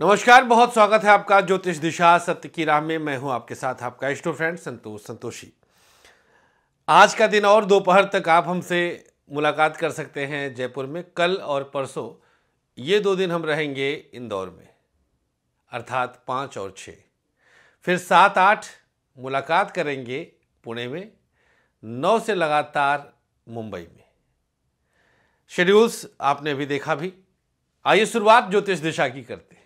नमस्कार बहुत स्वागत है आपका ज्योतिष दिशा सत्य की राह में मैं हूं आपके साथ आपका इष्टो फ्रेंड संतोष संतोषी आज का दिन और दोपहर तक आप हमसे मुलाकात कर सकते हैं जयपुर में कल और परसों ये दो दिन हम रहेंगे इंदौर में अर्थात पाँच और छः फिर सात आठ मुलाकात करेंगे पुणे में नौ से लगातार मुंबई में शेड्यूल्स आपने अभी देखा भी आइए शुरुआत ज्योतिष दिशा की करते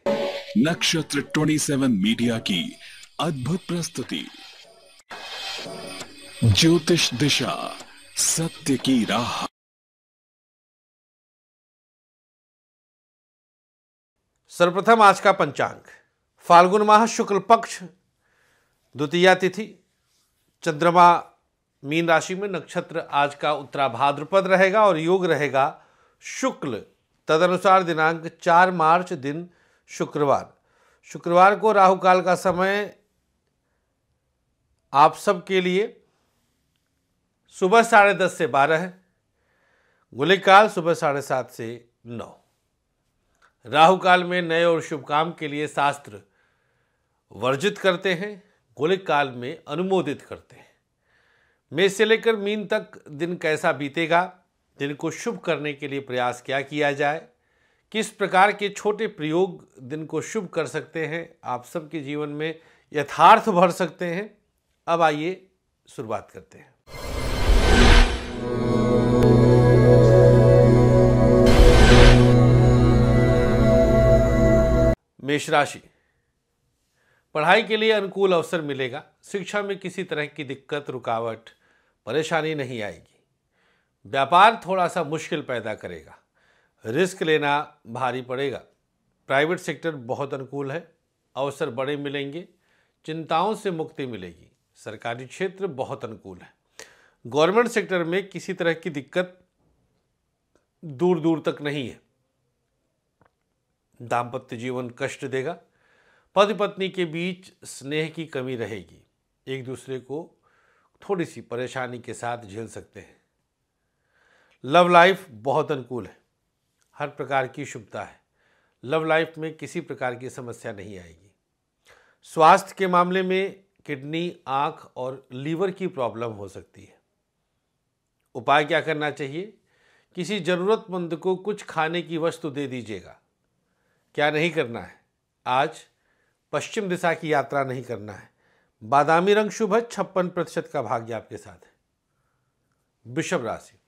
नक्षत्र 27 मीडिया की अद्भुत प्रस्तुति ज्योतिष दिशा सत्य की राह सर्वप्रथम आज का पंचांग फाल्गुन माह शुक्ल पक्ष द्वितीय तिथि चंद्रमा मीन राशि में नक्षत्र आज का उत्तरा भाद्रपद रहेगा और योग रहेगा शुक्ल तदनुसार दिनांक चार मार्च दिन शुक्रवार शुक्रवार को राहु काल का समय आप सब के लिए सुबह साढ़े दस से बारह है गुलिक काल सुबह साढ़े सात से नौ राहु काल में नए और शुभ काम के लिए शास्त्र वर्जित करते हैं गोलिक काल में अनुमोदित करते हैं मेष से लेकर मीन तक दिन कैसा बीतेगा दिन को शुभ करने के लिए प्रयास क्या किया जाए किस प्रकार के छोटे प्रयोग दिन को शुभ कर सकते हैं आप सबके जीवन में यथार्थ भर सकते हैं अब आइए शुरुआत करते हैं मेष राशि पढ़ाई के लिए अनुकूल अवसर मिलेगा शिक्षा में किसी तरह की दिक्कत रुकावट परेशानी नहीं आएगी व्यापार थोड़ा सा मुश्किल पैदा करेगा रिस्क लेना भारी पड़ेगा प्राइवेट सेक्टर बहुत अनुकूल है अवसर बड़े मिलेंगे चिंताओं से मुक्ति मिलेगी सरकारी क्षेत्र बहुत अनुकूल है गवर्नमेंट सेक्टर में किसी तरह की दिक्कत दूर दूर तक नहीं है दाम्पत्य जीवन कष्ट देगा पति पत्नी के बीच स्नेह की कमी रहेगी एक दूसरे को थोड़ी सी परेशानी के साथ झेल सकते हैं लव लाइफ बहुत अनुकूल है हर प्रकार की शुभता है लव लाइफ में किसी प्रकार की समस्या नहीं आएगी स्वास्थ्य के मामले में किडनी आँख और लीवर की प्रॉब्लम हो सकती है उपाय क्या करना चाहिए किसी ज़रूरतमंद को कुछ खाने की वस्तु दे दीजिएगा क्या नहीं करना है आज पश्चिम दिशा की यात्रा नहीं करना है बादामी रंग शुभ है छप्पन प्रतिशत का भाग्य आपके साथ है वृषभ राशि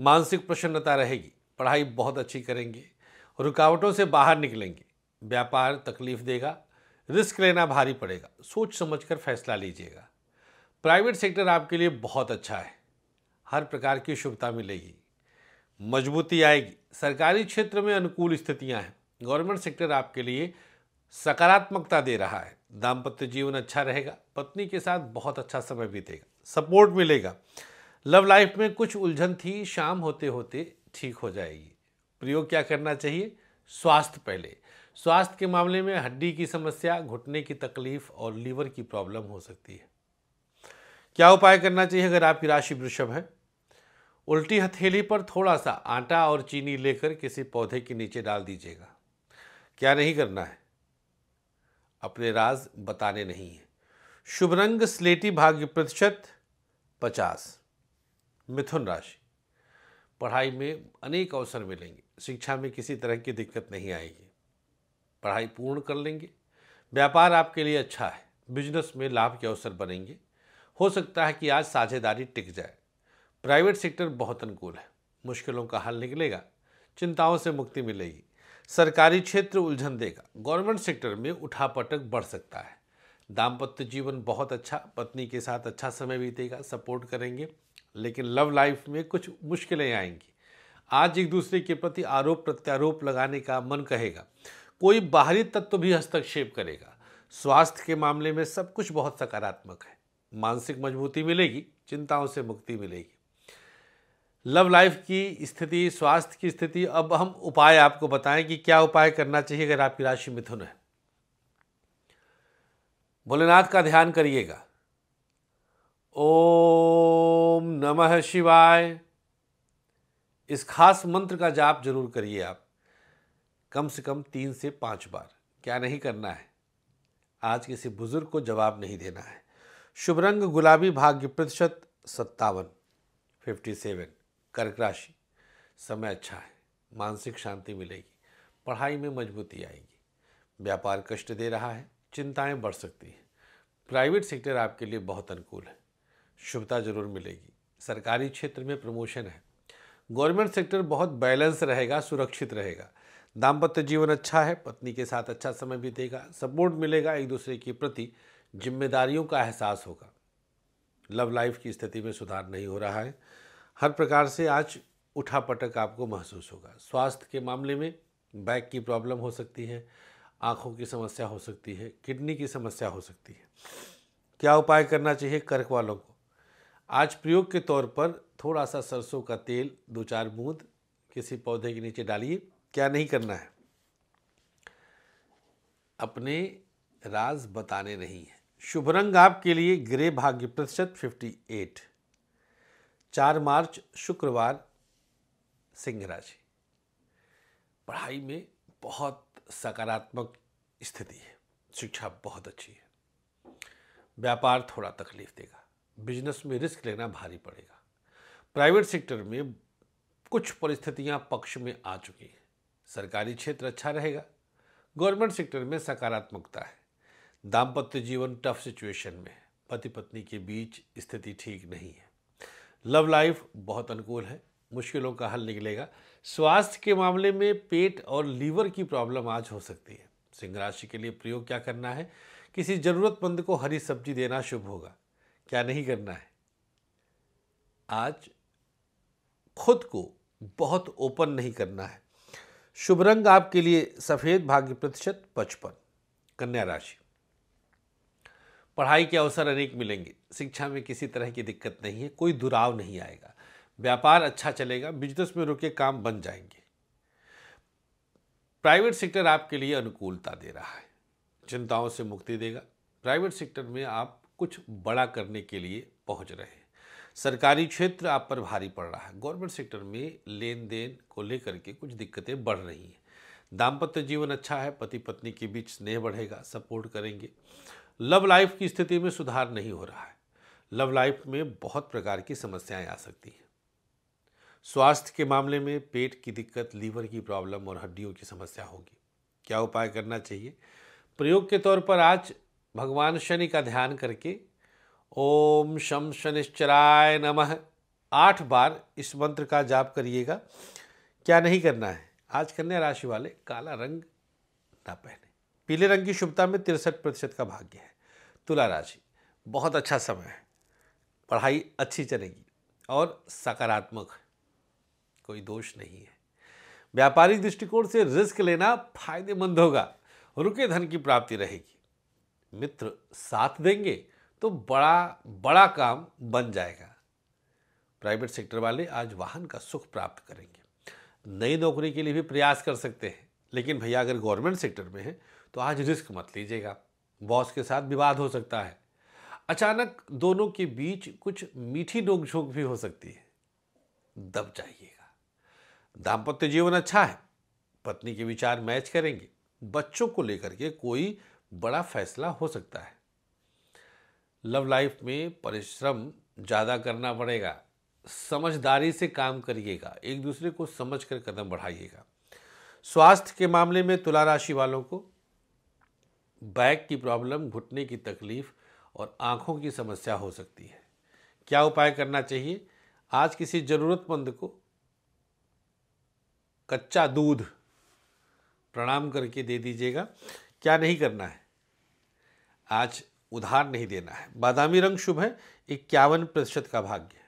मानसिक प्रसन्नता रहेगी पढ़ाई बहुत अच्छी करेंगे रुकावटों से बाहर निकलेंगे व्यापार तकलीफ देगा रिस्क लेना भारी पड़ेगा सोच समझकर फैसला लीजिएगा प्राइवेट सेक्टर आपके लिए बहुत अच्छा है हर प्रकार की शुभता मिलेगी मजबूती आएगी सरकारी क्षेत्र में अनुकूल स्थितियां हैं गवर्नमेंट सेक्टर आपके लिए सकारात्मकता दे रहा है दाम्पत्य जीवन अच्छा रहेगा पत्नी के साथ बहुत अच्छा समय बीतेगा सपोर्ट मिलेगा लव लाइफ में कुछ उलझन थी शाम होते होते ठीक हो जाएगी प्रयोग क्या करना चाहिए स्वास्थ्य पहले स्वास्थ्य के मामले में हड्डी की समस्या घुटने की तकलीफ और लीवर की प्रॉब्लम हो सकती है क्या उपाय करना चाहिए अगर आपकी राशि वृषभ है उल्टी हथेली पर थोड़ा सा आटा और चीनी लेकर किसी पौधे के नीचे डाल दीजिएगा क्या नहीं करना है अपने राज बताने नहीं है शुभ रंग स्लेटी भाग्य प्रतिशत पचास मिथुन राशि पढ़ाई में अनेक अवसर मिलेंगे शिक्षा में किसी तरह की दिक्कत नहीं आएगी पढ़ाई पूर्ण कर लेंगे व्यापार आपके लिए अच्छा है बिजनेस में लाभ के अवसर बनेंगे हो सकता है कि आज साझेदारी टिक जाए प्राइवेट सेक्टर बहुत अनुकूल है मुश्किलों का हल निकलेगा चिंताओं से मुक्ति मिलेगी सरकारी क्षेत्र उलझन देगा गवर्नमेंट सेक्टर में उठापटक बढ़ सकता है दाम्पत्य जीवन बहुत अच्छा पत्नी के साथ अच्छा समय बीतेगा सपोर्ट करेंगे लेकिन लव लाइफ में कुछ मुश्किलें आएंगी आज एक दूसरे के प्रति आरोप प्रत्यारोप लगाने का मन कहेगा कोई बाहरी तत्व भी हस्तक्षेप करेगा स्वास्थ्य के मामले में सब कुछ बहुत सकारात्मक है मानसिक मजबूती मिलेगी चिंताओं से मुक्ति मिलेगी लव लाइफ की स्थिति स्वास्थ्य की स्थिति अब हम उपाय आपको बताएं कि क्या उपाय करना चाहिए अगर आपकी राशि मिथुन है भोलेनाथ का ध्यान करिएगा ओम नमः शिवाय इस खास मंत्र का जाप जरूर करिए आप कम से कम तीन से पाँच बार क्या नहीं करना है आज किसी बुजुर्ग को जवाब नहीं देना है शुभ रंग गुलाबी भाग्य प्रतिशत सत्तावन फिफ्टी सेवन कर्क राशि समय अच्छा है मानसिक शांति मिलेगी पढ़ाई में मजबूती आएगी व्यापार कष्ट दे रहा है चिंताएं बढ़ सकती हैं प्राइवेट सेक्टर आपके लिए बहुत अनुकूल है शुभता जरूर मिलेगी सरकारी क्षेत्र में प्रमोशन है गवर्नमेंट सेक्टर बहुत बैलेंस रहेगा सुरक्षित रहेगा दाम्पत्य जीवन अच्छा है पत्नी के साथ अच्छा समय बीतेगा सपोर्ट मिलेगा एक दूसरे के प्रति जिम्मेदारियों का एहसास होगा लव लाइफ की स्थिति में सुधार नहीं हो रहा है हर प्रकार से आज उठा पटक आपको महसूस होगा स्वास्थ्य के मामले में बैक की प्रॉब्लम हो सकती है आँखों की समस्या हो सकती है किडनी की समस्या हो सकती है क्या उपाय करना चाहिए कर्क वालों को आज प्रयोग के तौर पर थोड़ा सा सरसों का तेल दो चार बूंद किसी पौधे के नीचे डालिए क्या नहीं करना है अपने राज बताने नहीं है शुभ रंग आपके लिए ग्रे भाग्य प्रतिशत 58 चार मार्च शुक्रवार सिंह राशि पढ़ाई में बहुत सकारात्मक स्थिति है शिक्षा बहुत अच्छी है व्यापार थोड़ा तकलीफ देगा बिजनेस में रिस्क लेना भारी पड़ेगा प्राइवेट सेक्टर में कुछ परिस्थितियां पक्ष में आ चुकी हैं सरकारी क्षेत्र अच्छा रहेगा गवर्नमेंट सेक्टर में सकारात्मकता है दाम्पत्य जीवन टफ सिचुएशन में है पति पत्नी के बीच स्थिति ठीक नहीं है लव लाइफ बहुत अनुकूल है मुश्किलों का हल निकलेगा स्वास्थ्य के मामले में पेट और लीवर की प्रॉब्लम आज हो सकती है सिंह राशि के लिए प्रयोग क्या करना है किसी ज़रूरतमंद को हरी सब्जी देना शुभ होगा क्या नहीं करना है आज खुद को बहुत ओपन नहीं करना है शुभ रंग आपके लिए सफ़ेद भाग्य प्रतिशत पचपन कन्या राशि पढ़ाई के अवसर अनेक मिलेंगे शिक्षा में किसी तरह की दिक्कत नहीं है कोई दुराव नहीं आएगा व्यापार अच्छा चलेगा बिजनेस में रुके काम बन जाएंगे प्राइवेट सेक्टर आपके लिए अनुकूलता दे रहा है चिंताओं से मुक्ति देगा प्राइवेट सेक्टर में आप कुछ बड़ा करने के लिए पहुंच रहे हैं सरकारी क्षेत्र आप पर भारी पड़ रहा है गवर्नमेंट सेक्टर में लेन देन को लेकर के कुछ दिक्कतें बढ़ रही हैं दाम्पत्य जीवन अच्छा है पति पत्नी के बीच स्नेह बढ़ेगा सपोर्ट करेंगे लव लाइफ की स्थिति में सुधार नहीं हो रहा है लव लाइफ में बहुत प्रकार की समस्याएं आ सकती हैं स्वास्थ्य के मामले में पेट की दिक्कत लीवर की प्रॉब्लम और हड्डियों की समस्या होगी क्या उपाय करना चाहिए प्रयोग के तौर पर आज भगवान शनि का ध्यान करके ओम शम शनिश्चराय नमः आठ बार इस मंत्र का जाप करिएगा क्या नहीं करना है आज कन्या राशि वाले काला रंग ना पहने पीले रंग की शुभता में तिरसठ प्रतिशत का भाग्य है तुला राशि बहुत अच्छा समय है पढ़ाई अच्छी चलेगी और सकारात्मक कोई दोष नहीं है व्यापारिक दृष्टिकोण से रिस्क लेना फायदेमंद होगा रुके धन की प्राप्ति रहेगी मित्र साथ देंगे तो बड़ा बड़ा काम बन जाएगा प्राइवेट सेक्टर वाले आज वाहन का सुख प्राप्त करेंगे नई नौकरी के लिए भी प्रयास कर सकते हैं लेकिन भैया अगर गवर्नमेंट सेक्टर में हैं तो आज रिस्क मत लीजिएगा बॉस के साथ विवाद हो सकता है अचानक दोनों के बीच कुछ मीठी नोकझोंक भी हो सकती है दब जाइएगा दाम्पत्य जीवन अच्छा है पत्नी के विचार मैच करेंगे बच्चों को लेकर के कोई बड़ा फैसला हो सकता है लव लाइफ में परिश्रम ज़्यादा करना पड़ेगा समझदारी से काम करिएगा एक दूसरे को समझ कर कदम बढ़ाइएगा स्वास्थ्य के मामले में तुला राशि वालों को बैक की प्रॉब्लम घुटने की तकलीफ और आँखों की समस्या हो सकती है क्या उपाय करना चाहिए आज किसी ज़रूरतमंद को कच्चा दूध प्रणाम करके दे दीजिएगा क्या नहीं करना है आज उधार नहीं देना है बादामी रंग शुभ है इक्यावन प्रतिशत का भाग्य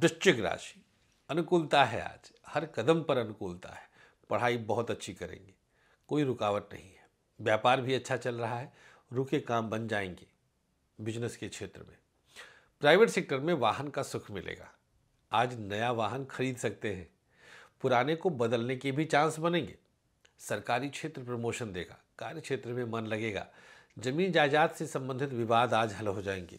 वृश्चिक राशि अनुकूलता है आज हर कदम पर अनुकूलता है पढ़ाई बहुत अच्छी करेंगे कोई रुकावट नहीं है व्यापार भी अच्छा चल रहा है रुके काम बन जाएंगे बिजनेस के क्षेत्र में प्राइवेट सेक्टर में वाहन का सुख मिलेगा आज नया वाहन खरीद सकते हैं पुराने को बदलने के भी चांस बनेंगे सरकारी क्षेत्र प्रमोशन देगा कार्य क्षेत्र में मन लगेगा जमीन जायदाद से संबंधित विवाद आज हल हो जाएंगे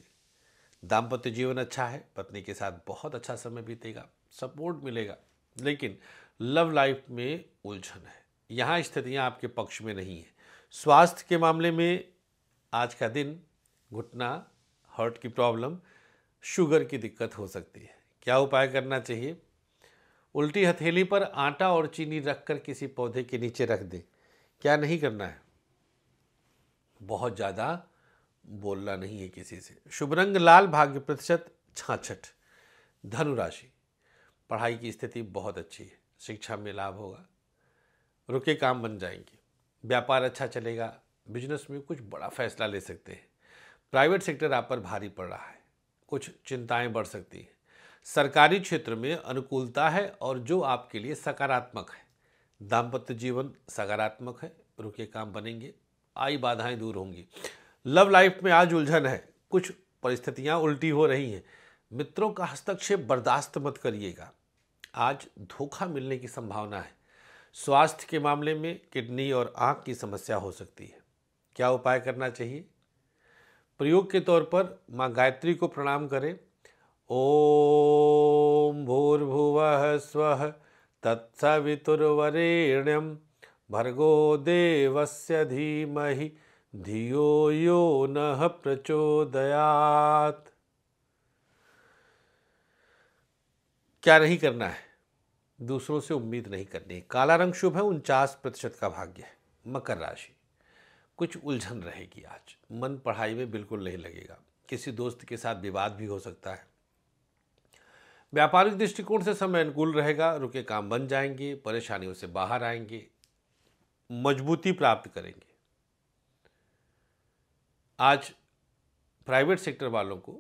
दाम्पत्य जीवन अच्छा है पत्नी के साथ बहुत अच्छा समय बीतेगा सपोर्ट मिलेगा लेकिन लव लाइफ में उलझन है यहाँ स्थितियाँ आपके पक्ष में नहीं है स्वास्थ्य के मामले में आज का दिन घुटना हार्ट की प्रॉब्लम शुगर की दिक्कत हो सकती है क्या उपाय करना चाहिए उल्टी हथेली पर आटा और चीनी रखकर किसी पौधे के नीचे रख दें क्या नहीं करना है बहुत ज़्यादा बोलना नहीं है किसी से शुभ रंग लाल भाग्य प्रतिशत छाछठ धनुराशि पढ़ाई की स्थिति बहुत अच्छी है शिक्षा में लाभ होगा रुके काम बन जाएंगे व्यापार अच्छा चलेगा बिजनेस में कुछ बड़ा फैसला ले सकते हैं प्राइवेट सेक्टर आप पर भारी पड़ रहा है कुछ चिंताएं बढ़ सकती हैं सरकारी क्षेत्र में अनुकूलता है और जो आपके लिए सकारात्मक है दाम्पत्य जीवन सकारात्मक है रुके काम बनेंगे आई बाधाएं दूर होंगी लव लाइफ में आज उलझन है कुछ परिस्थितियाँ उल्टी हो रही हैं मित्रों का हस्तक्षेप बर्दाश्त मत करिएगा आज धोखा मिलने की संभावना है स्वास्थ्य के मामले में किडनी और आंख की समस्या हो सकती है क्या उपाय करना चाहिए प्रयोग के तौर पर माँ गायत्री को प्रणाम करें ओम भूर्भुव स्व तत्सवितुर्वरेण्यम भर्गो देवस्य धीमहि धियो यो नः प्रचोदयात् क्या नहीं करना है दूसरों से उम्मीद नहीं करनी काला रंग शुभ है उनचास प्रतिशत का भाग्य है मकर राशि कुछ उलझन रहेगी आज मन पढ़ाई में बिल्कुल नहीं लगेगा किसी दोस्त के साथ विवाद भी हो सकता है व्यापारिक दृष्टिकोण से समय अनुकूल रहेगा रुके काम बन जाएंगे परेशानियों से बाहर आएंगे मजबूती प्राप्त करेंगे आज प्राइवेट सेक्टर वालों को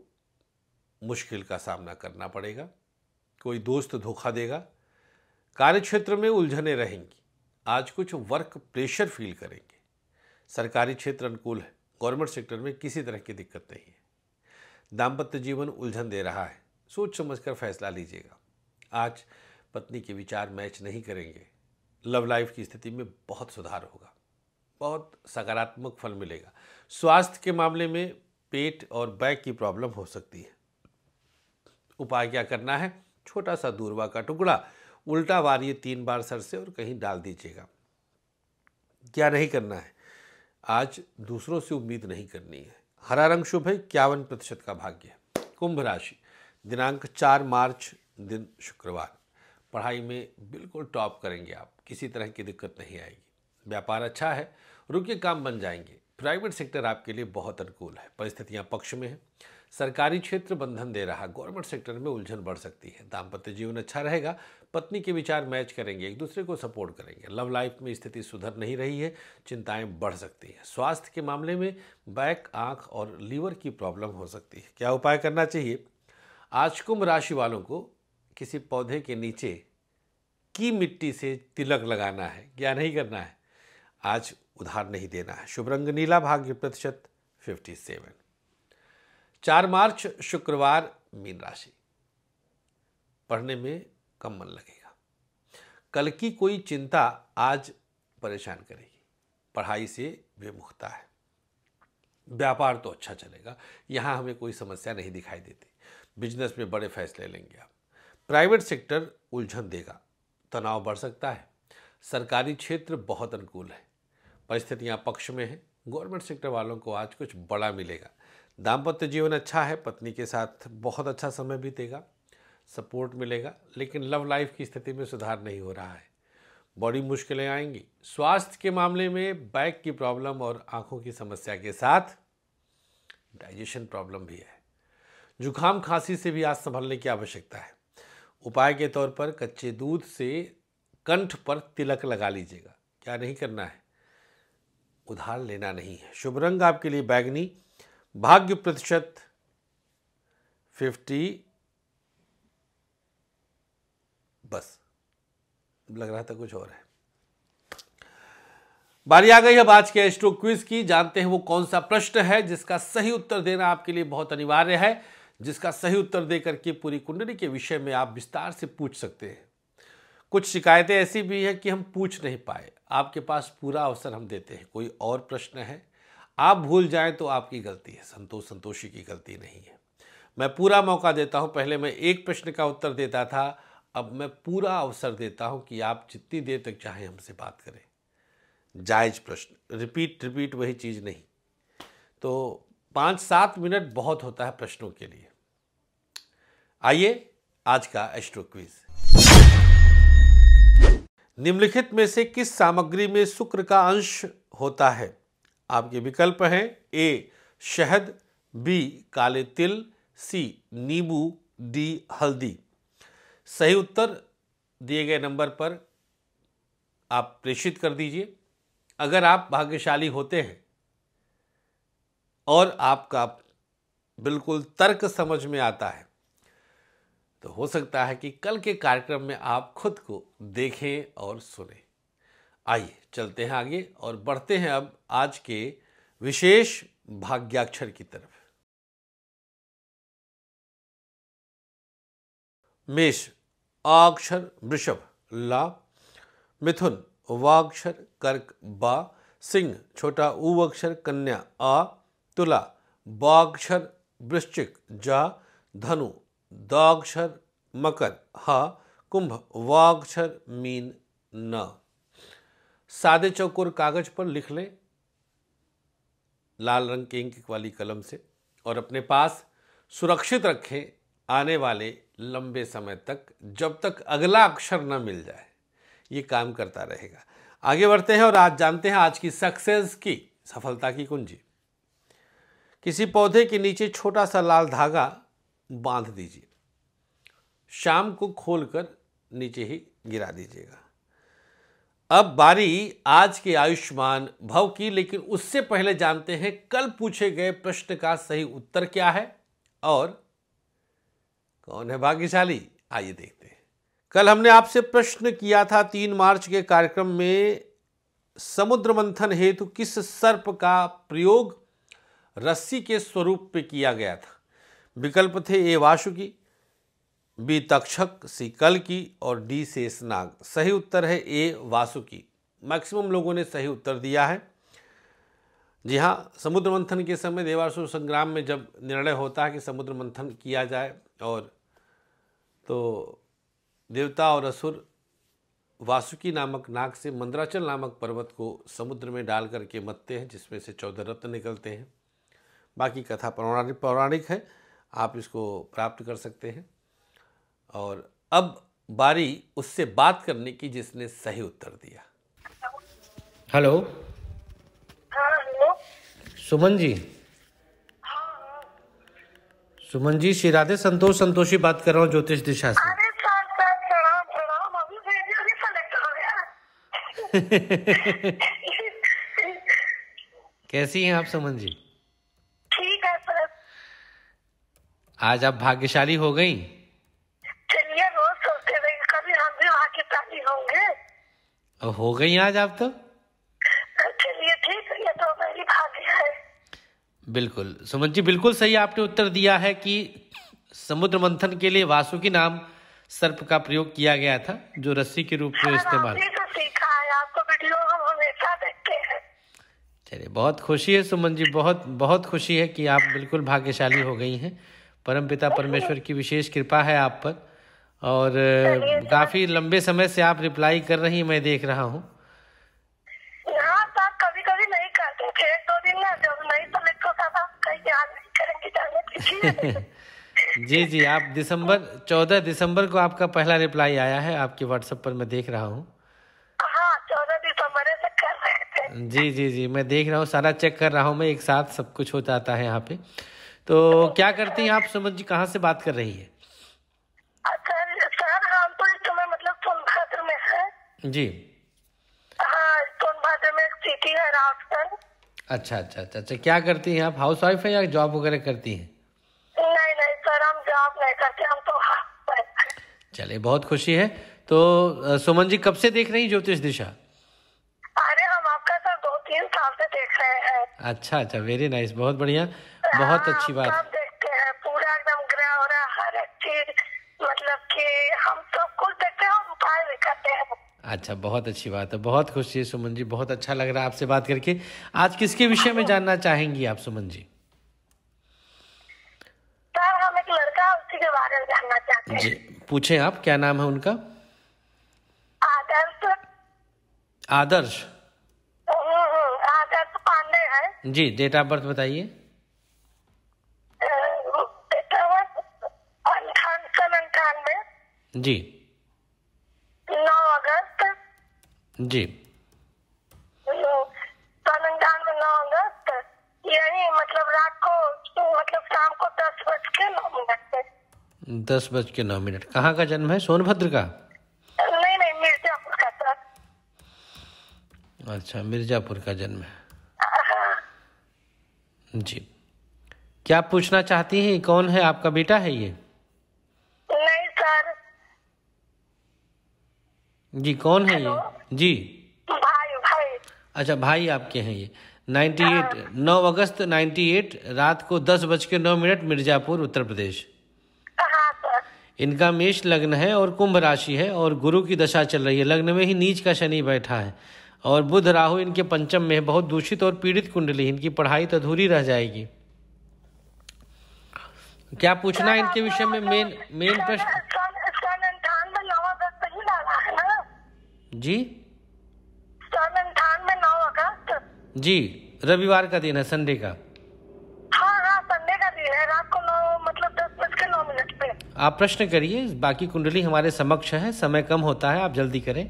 मुश्किल का सामना करना पड़ेगा कोई दोस्त धोखा देगा कार्य क्षेत्र में उलझने रहेंगी आज कुछ वर्क प्रेशर फील करेंगे सरकारी क्षेत्र अनुकूल है गवर्नमेंट सेक्टर में किसी तरह की दिक्कत नहीं है दाम्पत्य जीवन उलझन दे रहा है सोच समझकर फैसला लीजिएगा आज पत्नी के विचार मैच नहीं करेंगे लव लाइफ की स्थिति में बहुत सुधार होगा बहुत सकारात्मक फल मिलेगा स्वास्थ्य के मामले में पेट और बैक की प्रॉब्लम हो सकती है उपाय क्या करना है छोटा सा दूरवा का टुकड़ा उल्टा वारिए तीन बार सर से और कहीं डाल दीजिएगा क्या नहीं करना है आज दूसरों से उम्मीद नहीं करनी है हरा रंग शुभ है इक्यावन प्रतिशत का भाग्य है कुंभ राशि दिनांक चार मार्च दिन शुक्रवार पढ़ाई में बिल्कुल टॉप करेंगे आप किसी तरह की दिक्कत नहीं आएगी व्यापार अच्छा है रुके काम बन जाएंगे प्राइवेट सेक्टर आपके लिए बहुत अनुकूल है परिस्थितियाँ पक्ष में है सरकारी क्षेत्र बंधन दे रहा गवर्नमेंट सेक्टर में उलझन बढ़ सकती है दाम्पत्य जीवन अच्छा रहेगा पत्नी के विचार मैच करेंगे एक दूसरे को सपोर्ट करेंगे लव लाइफ में स्थिति सुधर नहीं रही है चिंताएं बढ़ सकती हैं स्वास्थ्य के मामले में बैक आंख और लीवर की प्रॉब्लम हो सकती है क्या उपाय करना चाहिए आज कुंभ राशि वालों को किसी पौधे के नीचे की मिट्टी से तिलक लगाना है या नहीं करना है आज उधार नहीं देना है शुभ रंग नीला भाग्य प्रतिशत फिफ्टी सेवन चार मार्च शुक्रवार मीन राशि पढ़ने में कम मन लगेगा कल की कोई चिंता आज परेशान करेगी पढ़ाई से विमुखता है व्यापार तो अच्छा चलेगा यहाँ हमें कोई समस्या नहीं दिखाई देती बिजनेस में बड़े फैसले लेंगे आप प्राइवेट सेक्टर उलझन देगा तनाव बढ़ सकता है सरकारी क्षेत्र बहुत अनुकूल है परिस्थितियाँ पक्ष में हैं गवर्नमेंट सेक्टर वालों को आज कुछ बड़ा मिलेगा दाम्पत्य जीवन अच्छा है पत्नी के साथ बहुत अच्छा समय बीतेगा सपोर्ट मिलेगा लेकिन लव लाइफ की स्थिति में सुधार नहीं हो रहा है बड़ी मुश्किलें आएंगी स्वास्थ्य के मामले में बैक की प्रॉब्लम और आंखों की समस्या के साथ डाइजेशन प्रॉब्लम भी है जुकाम खांसी से भी आज संभलने की आवश्यकता है उपाय के तौर पर कच्चे दूध से कंठ पर तिलक लगा लीजिएगा क्या नहीं करना है उधार लेना नहीं है शुभ रंग आपके लिए बैगनी भाग्य प्रतिशत फिफ्टी बस लग रहा था कुछ और है बारी आ गई है आज के एस्ट्रो क्विज की जानते हैं वो कौन सा प्रश्न है जिसका सही उत्तर देना आपके लिए बहुत अनिवार्य है जिसका सही उत्तर देकर के पूरी कुंडली के विषय में आप विस्तार से पूछ सकते हैं कुछ शिकायतें ऐसी भी हैं कि हम पूछ नहीं पाए आपके पास पूरा अवसर हम देते हैं कोई और प्रश्न है आप भूल जाएं तो आपकी गलती है संतोष संतोषी की गलती नहीं है मैं पूरा मौका देता हूं पहले मैं एक प्रश्न का उत्तर देता था अब मैं पूरा अवसर देता हूं कि आप जितनी देर तक चाहें हमसे बात करें जायज प्रश्न रिपीट रिपीट वही चीज़ नहीं तो पांच सात मिनट बहुत होता है प्रश्नों के लिए आइए आज का एस्ट्रो क्विज निम्नलिखित में से किस सामग्री में शुक्र का अंश होता है आपके विकल्प हैं ए शहद बी काले तिल सी नींबू डी हल्दी सही उत्तर दिए गए नंबर पर आप प्रेषित कर दीजिए अगर आप भाग्यशाली होते हैं और आपका बिल्कुल तर्क समझ में आता है तो हो सकता है कि कल के कार्यक्रम में आप खुद को देखें और सुने आइए चलते हैं आगे और बढ़ते हैं अब आज के विशेष भाग्याक्षर की तरफ मेष अक्षर वृषभ ला मिथुन वाक्षर कर्क बा सिंह छोटा ऊ अक्षर कन्या आ तुला बौक्षर वृश्चिक जा धनु दाक्षर मकर ह कुंभ वाक्षर मीन न सादे चौकोर कागज पर लिख लें लाल रंग के इंक वाली कलम से और अपने पास सुरक्षित रखें आने वाले लंबे समय तक जब तक अगला अक्षर न मिल जाए ये काम करता रहेगा आगे बढ़ते हैं और आज जानते हैं आज की सक्सेस की सफलता की कुंजी किसी पौधे के नीचे छोटा सा लाल धागा बांध दीजिए शाम को खोलकर नीचे ही गिरा दीजिएगा अब बारी आज के आयुष्मान भव की लेकिन उससे पहले जानते हैं कल पूछे गए प्रश्न का सही उत्तर क्या है और कौन है भाग्यशाली आइए देखते हैं कल हमने आपसे प्रश्न किया था तीन मार्च के कार्यक्रम में समुद्र मंथन हेतु किस सर्प का प्रयोग रस्सी के स्वरूप पे किया गया था विकल्प थे A Vasuki B Takshak C कल की और डी शेषनाग सही उत्तर है ए वासुकी मैक्सिमम लोगों ने सही उत्तर दिया है जी हाँ समुद्र मंथन के समय देवासुर संग्राम में जब निर्णय होता है कि समुद्र मंथन किया जाए और तो देवता और असुर वासुकी नामक नाग से मंद्राचल नामक पर्वत को समुद्र में डाल करके मतते हैं जिसमें से चौदह रत्न निकलते हैं बाकी कथा पौराणिक पौराणिक है आप इसको प्राप्त कर सकते हैं और अब बारी उससे बात करने की जिसने सही उत्तर दिया हेलो हाँ, सुमन जी हाँ, हाँ। सुमन जी श्री राधे संतोष संतोषी बात कर रहा हूँ ज्योतिष दिशा से कैसी हैं आप सुमन जी आज आप भाग्यशाली हो गई चलिए रोज सोचते रहे कभी हम भी भाग्यशाली होंगे हो गई आज आप तो चलिए ठीक है तो मेरी भाग्य है बिल्कुल सुमन जी बिल्कुल सही आपने उत्तर दिया है कि समुद्र मंथन के लिए वासुकी नाम सर्प का प्रयोग किया गया था जो रस्सी के रूप में हाँ, इस्तेमाल तो चलिए बहुत खुशी है सुमन जी बहुत बहुत खुशी है कि आप बिल्कुल भाग्यशाली हो गई हैं परमपिता परमेश्वर की विशेष कृपा है आप पर और काफी लंबे समय से आप रिप्लाई कर रही मैं देख रहा हूँ हाँ, तो तो जी जी आप दिसंबर चौदह दिसंबर को आपका पहला रिप्लाई आया है आपके व्हाट्सएप पर मैं देख रहा हूँ हाँ, जी जी जी मैं देख रहा हूँ सारा चेक कर रहा हूँ मैं एक साथ सब कुछ हो जाता है यहाँ पे तो क्या करती हैं आप सुमन जी कहाँ से बात कर रही है सर सर तो मतलब जी हाँ सिटी है अच्छा, अच्छा अच्छा अच्छा क्या करती हैं आप हाउस वाइफ है या जॉब वगैरह करती हैं नहीं नहीं सर हम जॉब नहीं करते हम तो चलिए बहुत खुशी है तो सुमन जी कब से देख रही ज्योतिष दिशा अरे हम आपका सर दो तीन साल से देख रहे हैं अच्छा अच्छा वेरी नाइस बहुत बढ़िया बहुत हाँ, अच्छी बात देखते हैं पूरा एकदम ग्रह हो रहा हर एक चीज मतलब कि हम सब कुछ देखते हैं उपाय भी करते हैं अच्छा बहुत अच्छी बात है बहुत खुशी है सुमन जी बहुत अच्छा लग रहा है आपसे बात करके आज किसके विषय में हाँ। जानना चाहेंगी आप सुमन जी सर हम एक लड़का उसी के बारे में जानना चाहते जी पूछे आप क्या नाम है उनका आदर्श आदर्श हम्म, हम्म, आदर्श पांडे है जी डेट ऑफ बर्थ बताइए जी नौ अगस्त जी तो संविधान में नौ अगस्त यही मतलब रात को मतलब शाम को दस बज के नौ मिनट दस बज के नौ मिनट कहाँ का जन्म है सोनभद्र का नहीं नहीं मिर्जापुर का सर अच्छा मिर्जापुर का जन्म है हाँ। जी क्या पूछना चाहती हैं कौन है आपका बेटा है ये जी कौन है ये जी भाई भाई अच्छा भाई आपके हैं ये नाइन्टी एट हाँ। नौ अगस्त नाइन्टी एट रात को दस बज के नौ मिनट मिर्जापुर उत्तर प्रदेश हाँ, इनका मेष लग्न है और कुंभ राशि है और गुरु की दशा चल रही है लग्न में ही नीच का शनि बैठा है और बुध राहु इनके पंचम में बहुत दूषित और पीड़ित कुंडली इनकी पढ़ाई तो अधूरी रह जाएगी क्या पूछना है हाँ, इनके विषय में मतलब मेन मेन प्रश्न जी में नौ अगस्त जी रविवार का दिन है संडे का हाँ हाँ संडे का दिन है रात को नौ मतलब दस बज के नौ मिनट आप प्रश्न करिए बाकी कुंडली हमारे समक्ष है समय कम होता है आप जल्दी करें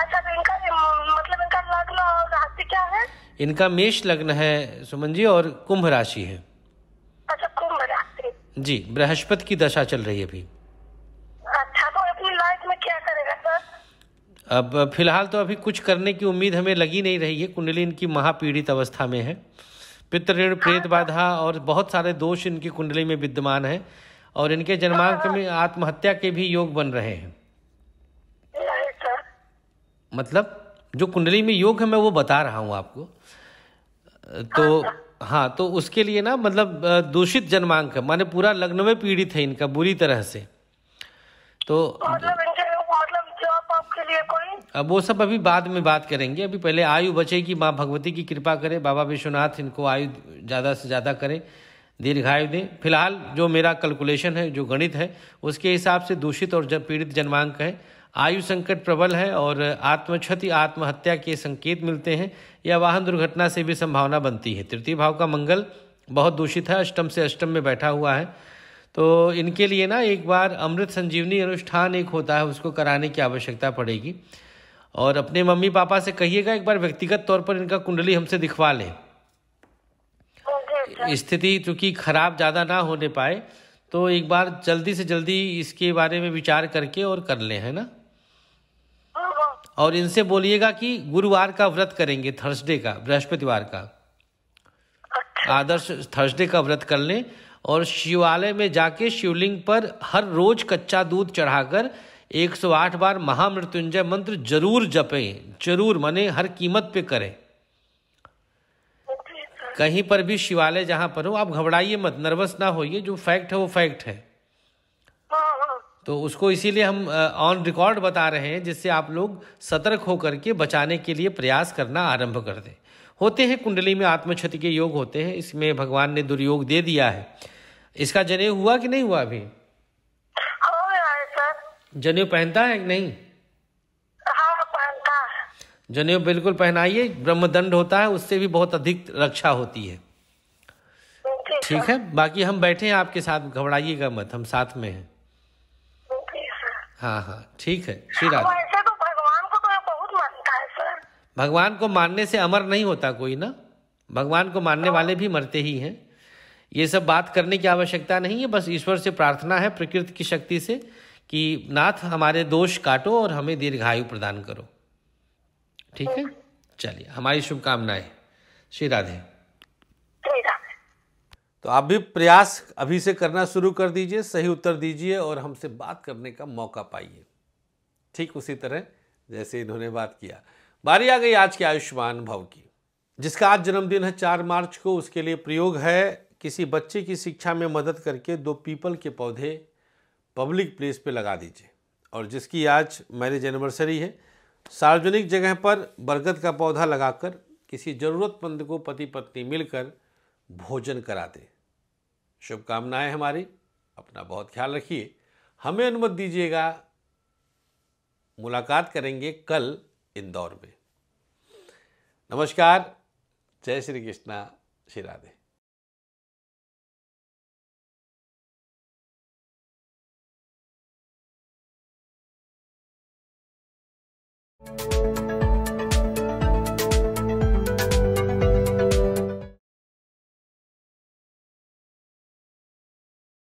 अच्छा तो इनका मतलब इनका लग्न और राशि क्या है इनका मेष लग्न है सुमन जी और कुंभ राशि है अच्छा कुंभ राशि जी बृहस्पति की दशा चल रही है अभी अब फिलहाल तो अभी कुछ करने की उम्मीद हमें लगी नहीं रही है कुंडली इनकी महापीड़ित अवस्था में है पितृण प्रेत बाधा और बहुत सारे दोष इनकी कुंडली में विद्यमान हैं और इनके जन्मांक में आत्महत्या के भी योग बन रहे हैं मतलब जो कुंडली में योग है मैं वो बता रहा हूँ आपको तो हाँ तो उसके लिए ना मतलब दूषित जन्मांक है माने पूरा लग्न में पीड़ित है इनका बुरी तरह से तो, तो मतलब वो सब अभी बाद में बात करेंगे अभी पहले आयु बचे कि माँ भगवती की कृपा करें बाबा विश्वनाथ इनको आयु ज़्यादा से ज़्यादा करें दीर्घायु दें फिलहाल जो मेरा कैलकुलेशन है जो गणित है उसके हिसाब से दूषित और पीड़ित जन्मांक है आयु संकट प्रबल है और आत्मक्षति आत्महत्या के संकेत मिलते हैं या वाहन दुर्घटना से भी संभावना बनती है तृतीय भाव का मंगल बहुत दूषित है अष्टम से अष्टम में बैठा हुआ है तो इनके लिए ना एक बार अमृत संजीवनी अनुष्ठान एक होता है उसको कराने की आवश्यकता पड़ेगी और अपने मम्मी पापा से कहिएगा एक बार व्यक्तिगत तौर पर इनका कुंडली हमसे दिखवा लें स्थिति चूंकि खराब ज़्यादा ना होने पाए तो एक बार जल्दी से जल्दी इसके बारे में विचार करके और कर लें है ना और इनसे बोलिएगा कि गुरुवार का व्रत करेंगे थर्सडे का बृहस्पतिवार का अच्छा। आदर्श थर्सडे का व्रत कर लें और शिवालय में जाके शिवलिंग पर हर रोज कच्चा दूध चढ़ाकर 108 बार महामृत्युंजय मंत्र जरूर जपें जरूर मने हर कीमत पे करें कहीं पर भी शिवालय जहां पर हो आप घबराइए मत नर्वस ना होइए जो फैक्ट है वो फैक्ट है तो उसको इसीलिए हम ऑन रिकॉर्ड बता रहे हैं जिससे आप लोग सतर्क होकर के बचाने के लिए प्रयास करना आरंभ कर दें होते हैं कुंडली में आत्म क्षति के योग होते हैं इसमें भगवान ने दुर्योग दे दिया है इसका जने हुआ कि नहीं हुआ अभी जनेऊ पहनता है नहीं हाँ, जनेऊ बिल्कुल पहनाइए ब्रह्मदंड होता है उससे भी बहुत अधिक रक्षा होती है ठीक है बाकी हम बैठे हैं आपके साथ घबराइएगा मत हम साथ में हैं हाँ हाँ ठीक है हाँ, श्री राधे तो भगवान को तो बहुत मानता है सर भगवान को मानने से अमर नहीं होता कोई ना भगवान को मानने वाले भी मरते ही हैं ये सब बात करने की आवश्यकता नहीं है बस ईश्वर से प्रार्थना है प्रकृति की शक्ति से कि नाथ हमारे दोष काटो और हमें दीर्घायु प्रदान करो ठीक है चलिए हमारी शुभकामनाएं श्री राधे तो आप भी प्रयास अभी से करना शुरू कर दीजिए सही उत्तर दीजिए और हमसे बात करने का मौका पाइए ठीक उसी तरह जैसे इन्होंने बात किया बारी आ गई आज के आयुष्मान भव की जिसका आज जन्मदिन है चार मार्च को उसके लिए प्रयोग है किसी बच्चे की शिक्षा में मदद करके दो पीपल के पौधे पब्लिक प्लेस पे लगा दीजिए और जिसकी आज मैरिज एनिवर्सरी है सार्वजनिक जगह पर बरगद का पौधा लगाकर किसी ज़रूरतमंद को पति पत्नी मिलकर भोजन करा दें शुभकामनाएं हमारी अपना बहुत ख्याल रखिए हमें अनुमति दीजिएगा मुलाकात करेंगे कल इंदौर में नमस्कार जय श्री कृष्णा श्री राधे Thank you